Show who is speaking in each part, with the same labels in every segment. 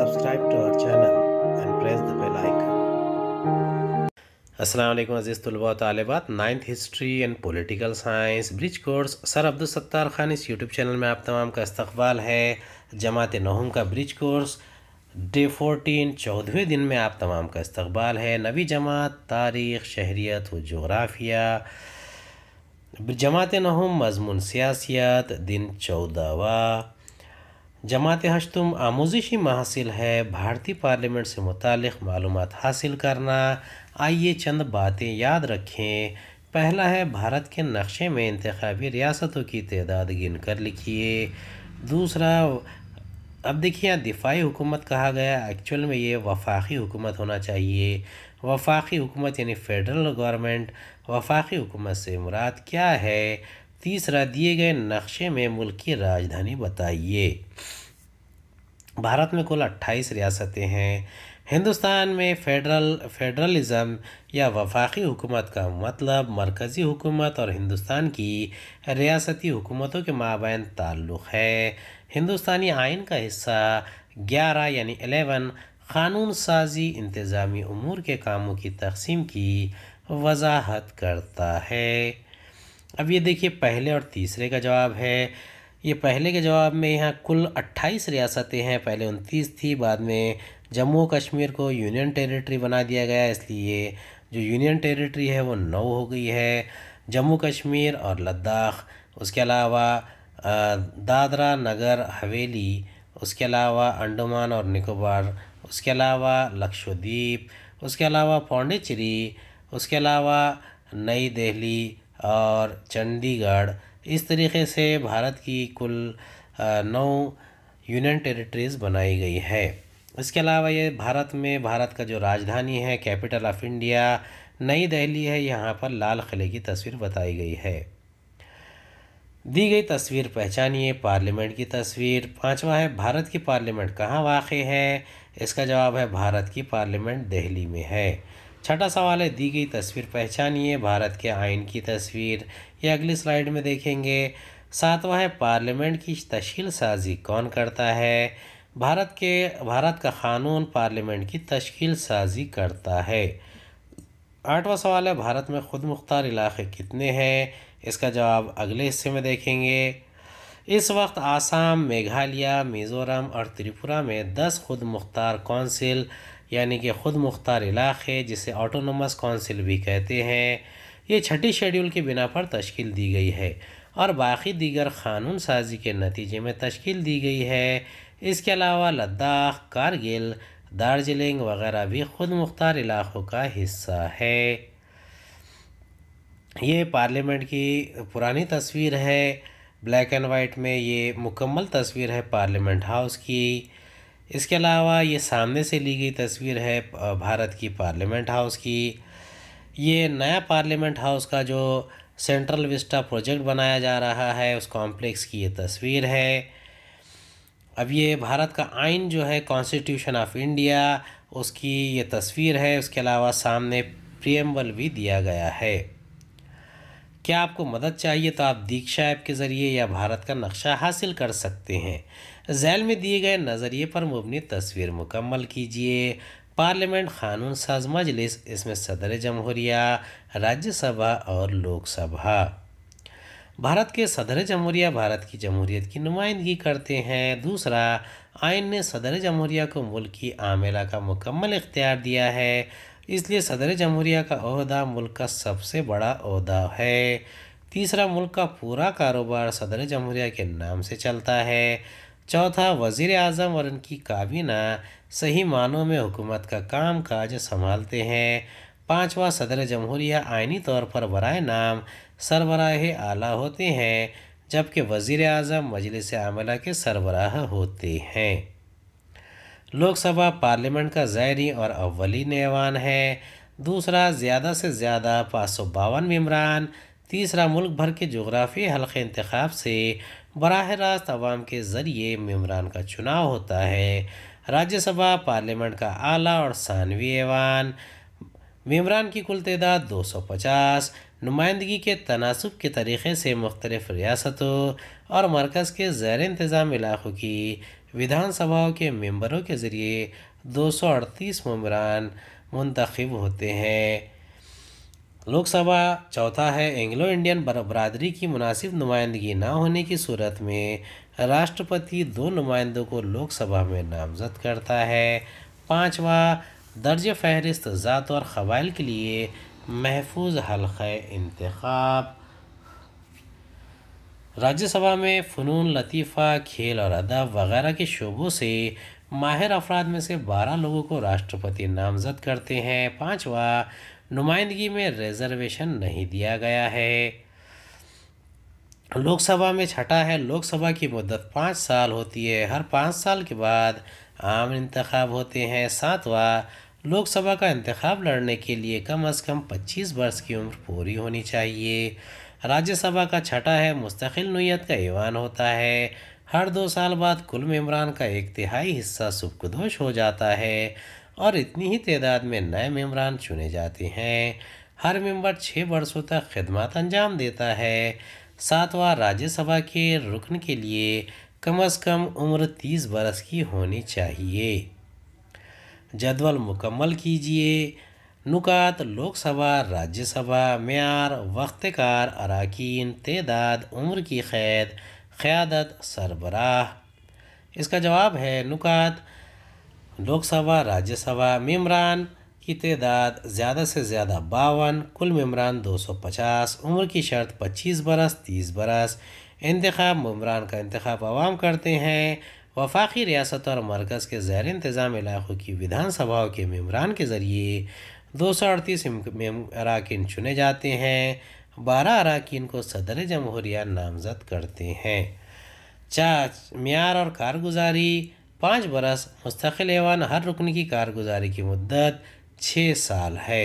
Speaker 1: subscribe to our channel and press the bell icon. असलम अज़ीज़ तलबा तलबात ninth history and political science bridge course sir Abdul Sattar Khan इस YouTube channel में आप तमाम का इस्तकबाल है जमात नहम का ब्रिज कोर्स डे फोर्टीन चौदहवें दिन में आप तमाम का इस्तकबाल है नवी जमात तारीख़ शहरीत व जोग्राफिया जमात नहम मजमून सियासियात दिन चौदहवा जमात हशतुम आमोजिशी महासिल है भारतीय पार्लियामेंट से मुतक़ मालूम हासिल करना आइए चंद बातें याद रखें पहला है भारत के नक्शे में इंतबी रियासतों की तदाद गिन कर लिखिए दूसरा अब देखिए यहाँ दिफाई हुकूमत कहा गया एक्चुअल में ये वफाकी हुकूमत होना चाहिए वफाकी हुकूमत यानी फेडरल गवर्नमेंट वफाकी हुकूमत से मुराद क्या है तीसरा दिए गए नक्शे में मुल्क की राजधानी बताइए भारत में कुल अट्ठाईस रियासतें हैं हिंदुस्तान में फेडरल फेडरलिज़म या वफाकी हुकूमत का मतलब मरकज़ी हुकूमत और हिंदुस्तान की रियासती हुकूमतों के माबैन ताल्लुक़ है हिंदुस्तानी आइन का हिस्सा ग्यारह यानी एलेवन क़ानून साजी इंतज़ामी अमूर के कामों की तकसीम की वजाहत करता है अब ये देखिए पहले और तीसरे का जवाब है ये पहले के जवाब में यहाँ कुल अट्ठाईस रियासतें हैं पहले उनतीस थी बाद में जम्मू कश्मीर को यूनियन टेरिटरी बना दिया गया इसलिए जो यूनियन टेरिटरी है वो नौ हो गई है जम्मू कश्मीर और लद्दाख उसके अलावा दादरा नगर हवेली उसके अलावा अंडमान और निकोबार उसके अलावा लक्षद्वीप उसके अलावा पौंडीचेरी उसके अलावा नई दिल्ली और चंडीगढ़ इस तरीके से भारत की कुल नौ यूनियन टेरिटरीज़ बनाई गई है इसके अलावा ये भारत में भारत का जो राजधानी है कैपिटल ऑफ इंडिया नई दिल्ली है यहाँ पर लाल किले की तस्वीर बताई गई है दी गई तस्वीर पहचानिए पार्लियामेंट की तस्वीर पांचवा है भारत की पार्लियामेंट कहाँ वाक़ है इसका जवाब है भारत की पार्लियामेंट दिल्ली में है छठा सवाल है दी गई तस्वीर पहचानिए भारत के आइन की तस्वीर ये अगली स्लाइड में देखेंगे सातवां है पार्लियामेंट की तश्ल साजी कौन करता है भारत के भारत का कानून पार्लियामेंट की तश्ल साजी करता है आठवां सवाल है भारत में खुद मुख्तार इलाके कितने हैं इसका जवाब अगले हिस्से में देखेंगे इस वक्त आसाम मेघालय मिज़ोरम और त्रिपुरा में 10 खुद मुख्तार कौंसिल यानी कि खुद मुख्तार इलाके जिसे ऑटोनोमस कौंसिल भी कहते हैं ये छठी शेड्यूल की बिना पर तश्कील दी गई है और बाकी दीगर कानून साजी के नतीजे में तश्कील दी गई है इसके अलावा लद्दाख कारगिल दार्जिलिंग वगैरह भी खुद मुख्तार इलाक़ों का हिस्सा है ये पार्लियामेंट की पुरानी तस्वीर है ब्लैक एंड वाइट में ये मुकम्मल तस्वीर है पार्लियामेंट हाउस की इसके अलावा ये सामने से ली गई तस्वीर है भारत की पार्लियामेंट हाउस की ये नया पार्लियामेंट हाउस का जो सेंट्रल विस्टा प्रोजेक्ट बनाया जा रहा है उस कॉम्प्लेक्स की ये तस्वीर है अब ये भारत का आइन जो है कॉन्स्टिट्यूशन ऑफ इंडिया उसकी ये तस्वीर है उसके अलावा सामने प्रियम्बल भी दिया गया है क्या आपको मदद चाहिए तो आप दीक्षा ऐप के ज़रिए या भारत का नक्शा हासिल कर सकते हैं जैल में दिए गए नज़रिए पर मुबनी तस्वीर मुकम्मल कीजिए पार्लियामेंट कानून साज मजलिस इसमें सदर जमहूरिया राज्यसभा और लोकसभा भारत के सदर जमहूरिया भारत की जमहूरियत की नुमाइंदगी करते हैं दूसरा आयन ने सदर जमहूरिया को मुल्क की आमेला का मुकम्मल इख्तियार दिया है इसलिए सदर जमहूरिया का अहदा मुल्क का सबसे बड़ा अहदा है तीसरा मुल्क का पूरा कारोबार सदर जमहूरिया के नाम से चलता है चौथा वज़ी अजम और इनकी काबीना सही मानों में हुकूमत का काम काज संभालते हैं पाँचवा सदर जमहूरिया आइनी तौर पर बरए नाम सरबराह आला होते हैं जबकि वज़ी अजम मजलिस आमला के सरबराह होते हैं लोकसभा पार्लियामेंट का जहरी और अव्वली नेवान है दूसरा ज़्यादा से ज़्यादा पाँच सौ बावन मम्बरान तीसरा मुल्क भर के जोग्राफी हल्के इंतखब से बरह रास्त आवाम के ज़रिए मम्बरान का चुनाव होता है राज्यसभा पार्लियामेंट का आला और सानवी ऐवान मम्बरान की कुल तदाद दो सौ पचास नुमाइंदगी के तनासब के तरीक़े से मुख्तलिफ़ रियासतों और मरकज़ के ज़ैर इंतज़ाम इलाक़ों की विधानसभा के मेंबरों के ज़रिए 238 मम्बरान मंतखब होते हैं लोकसभा चौथा है एंग्लो इंडियन बरदरी की मुनासिब नुमाइंदगी ना होने की सूरत में राष्ट्रपति दो नुमाइंदों को लोकसभा में नामजद करता है पाँचवा दर्ज फहरिस्त ज़ात और कबाइल के लिए महफूज हल्क़ इंतखब राज्यसभा में फ़नून लतीफ़ा खेल और अदब वगैरह के शोबों से माहिर अफराद में से बारह लोगों को राष्ट्रपति नामजद करते हैं पांचवा नुमाइंदगी में रिजर्वेशन नहीं दिया गया है लोकसभा में छठा है लोकसभा की मदत पाँच साल होती है हर पाँच साल के बाद आम इंतखब होते हैं सातवा लोकसभा का इंतखब लड़ने के लिए कम अज़ कम पच्चीस वर्ष की उम्र पूरी होनी चाहिए राज्यसभा का छठा है मुस्तकिल नोयत का ईवान होता है हर दो साल बाद कुल मेम्बरान का एक तिहाई हिस्सा सुबकदोश हो जाता है और इतनी ही तदाद में नए मेम्बरान चुने जाते हैं हर मम्बर छः वर्षों तक खदमात अंजाम देता है सातवां राज्यसभा के रुकन के लिए कम अज़ कम उम्र तीस बरस की होनी चाहिए जदवल मुकम्मल कीजिए नुकात लोकसभा राज्यसभा मैार वक्तकार अरकान तदाद उम्र की कैद क़्यादत सरबराह इसका जवाब है नुकात लोकसभा राज्यसभा मम्बरान की तदाद ज़्यादा से ज़्यादा बावन कुल मम्बरान दो सौ पचास उम्र की शर्त पच्चीस बरस तीस बरस इंतखब मम्बरान का इंतखब आवाम करते हैं वफाकी रियासत और मरकज़ के ज़ैर इंतज़ाम इलाक़ों की विधानसभाओं के मम्बरान के ज़रिए दो सौ अड़तीस अरकान चुने जाते हैं बारह अरकान को सदर जमहूरिया नामजद करते हैं चार मैार और कारगुजारी पाँच बरस मुस्तकिल हर रुकन की कारगुजारी की मदत छः साल है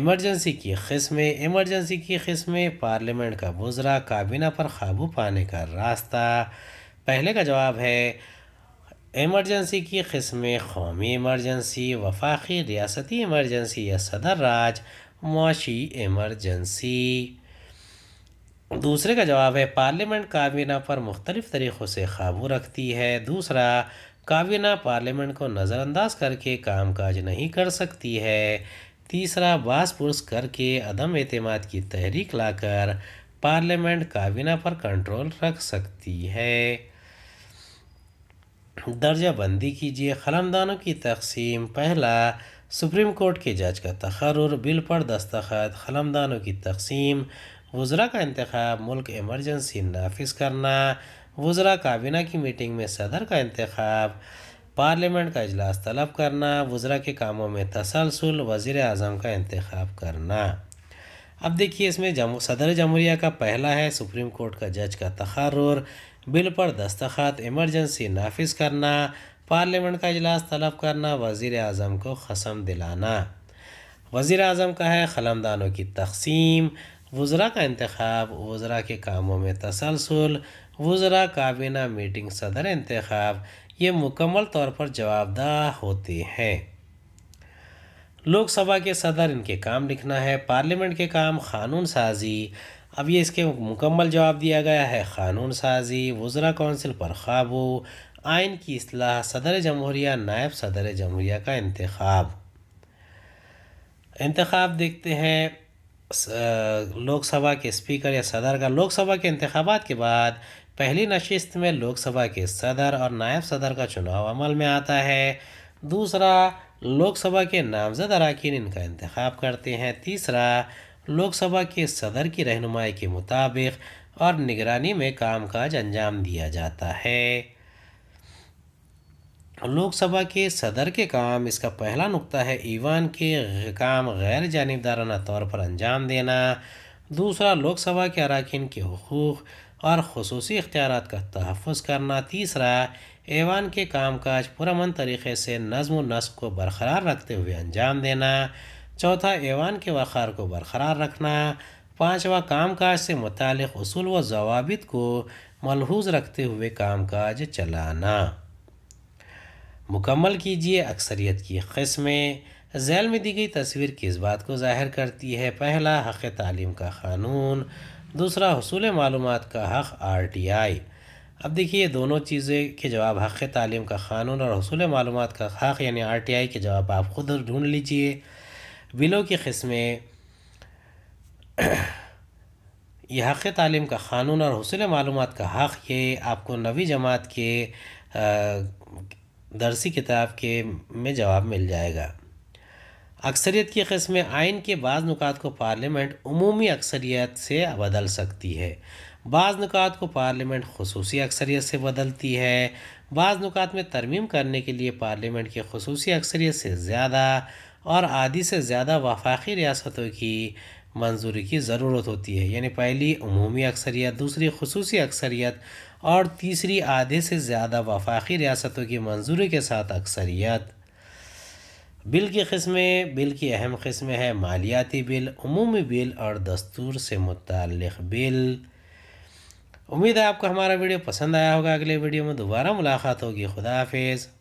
Speaker 1: एमरजेंसी की किस्में एमरजेंसी की कस्में पार्लियामेंट का बुजरा काबीना पर काबू पाने का रास्ता पहले का जवाब है एमरजेंसी की कस्में कौमी एमरजेंसी वफाकी रियासती एमरजेंसी या सदर राज मुआशी एमरजेंसी दूसरे का जवाब है पार्लियामेंट काबीना पर मुख्तलिफ़ तरीक़ों से काबू रखती है दूसरा काबीना पार्लियामेंट को नज़रअंदाज करके काम काज नहीं कर सकती है तीसरा बास पुरस करके अदम अतमाद की तहरीक लाकर पार्लियामेंट काबीना पर कंट्रोल रख सकती है दर्जाबंदी कीजिए ख़लमदानों की तकसीम पहला सुप्रीम कोर्ट के जज का तकर्र बिल पर दस्तखत ख़लमदानों की तकसीम वज्रा का इंतखब मुल्क एमरजेंसी नाफिज करना वज्रा काबीना की मीटिंग में सदर का इंतखब पार्लियामेंट का अजलास तलब करना वज्रा के कामों में तसलसल वज़ी अजम का इंतखब करना अब देखिए इसमें जम सदर जमहूरिया का पहला है सुप्रीम कोर्ट का जज का तकर्र बिल पर दस्तखत इमरजेंसी नाफिज करना पार्लियामेंट का अजलास तलब करना वज़ी अजम को खसम दिलाना वज़ी अजम का है ख़लमदानों की तकसीम वज़रा का इंतखब वज़रा के कामों में तसलसल वज़रा काबीना मीटिंग सदर इंतखब ये मुकम्मल तौर पर जवाबदाह होते हैं लोकसभा के सदर इनके काम लिखना है पार्लियामेंट के काम कानून साजी अब ये इसके मुकम्मल जवाब दिया गया है क़ानून साजी वज्रा कौंसिल पर काबू आइन की असलाह सदर जमहूरिया नायब सदर जमहूरिया का इंतखब इंतखब देखते हैं लोकसभा के स्पीकर या सदर का लोकसभा के इंतबात के बाद पहली नशस्त में लोकसभा के सदर और नायब सदर का चुनाव अमल में आता है दूसरा लोकसभा के नामजद अरकान इनका इंतखब करते हैं तीसरा लोकसभा के सदर की रहनुमाई के मुताबिक और निगरानी में कामकाज अंजाम दिया जाता है लोकसभा के सदर के काम इसका पहला नुक्ता है ईवान के काम गैर जानबदाराना तौर पर अंजाम देना दूसरा लोकसभा के अरकान के हकूक़ और खसूस इख्तियार का तहफ़ करना तीसरा ऐवान के कामकाज पुरमन तरीके से नज़म नस्क को बरकरार रखते हुए अंजाम देना चौथा ऐवान के वक़ार को बरकरार रखना पाँचवा काम काज से मुतल असूल व जवाबित को मलहूज रखते हुए काम काज चलाना मुकम्मल कीजिए अक्सरियत की कस्में झैल में दी गई तस्वीर किस बात को जाहिर करती है पहला हक़ तालीम का क़ानून दूसरा हसूल मालूम का हक़ आर टी आई अब देखिए दोनों चीज़ें के जवाब हक़ तालीम का क़ानून और हसूल मालूम का हक़ यानी आर टी आई के जवाब आप ख़ुद ढूँढ लीजिए विलो की कस्में यह हक़ तालीम का क़ानून और हौसल मालूम का हक़ ये आपको नवी जमात के दरसी किताब के में जवाब मिल जाएगा अक्सरीत की कस्में आइन के बाद नुकात को पार्लियामेंट अमूमी अक्सरीत से बदल सकती है बाज़ नुकात को पार्लियामेंट खसूसी अक्सरीत से बदलती है बाज़ नुकात में तरमीम करने के लिए पार्लियामेंट की खसूसी अक्सरीत से ज़्यादा और आधी से ज़्यादा वफाकी रियासतों की मंजूरी की ज़रूरत होती है यानी पहली अमूमी अक्सरियत दूसरी खसूस अक्सरियत और तीसरी आधे से ज़्यादा वफाकी रियासतों की मंजूरी के साथ अक्सरियत बिल की किस्में बिल की अहम किस्में हैं मालियाती बिल अमूमी बिल और दस्तूर से मुतल बिल उम्मीद है आपको हमारा वीडियो पसंद आया होगा अगले वीडियो में दोबारा मुलाकात होगी खुदा हाफिज़